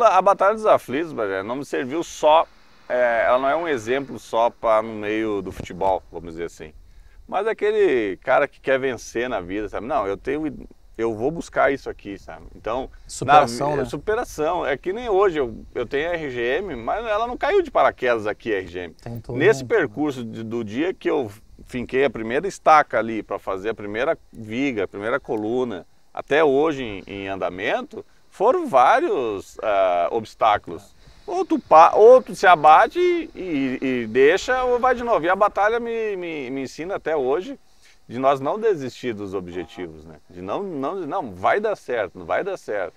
A Batalha dos Aflitos, não me serviu só, é, ela não é um exemplo só para no meio do futebol, vamos dizer assim. Mas é aquele cara que quer vencer na vida, sabe? Não, eu tenho, eu vou buscar isso aqui, sabe? Então, superação, na, é, né? superação. É que nem hoje eu, eu tenho a RGM, mas ela não caiu de paraquedas aqui a RGM. Nesse mundo. percurso de, do dia que eu finquei a primeira estaca ali para fazer a primeira viga, a primeira coluna, até hoje em, em andamento, foram vários ah, obstáculos. Ou tu, ou tu, se abate e, e, deixa, ou vai de novo. E a batalha me, me, me, ensina até hoje de nós não desistir dos objetivos, né? De não, não, não, vai dar certo, não vai dar certo.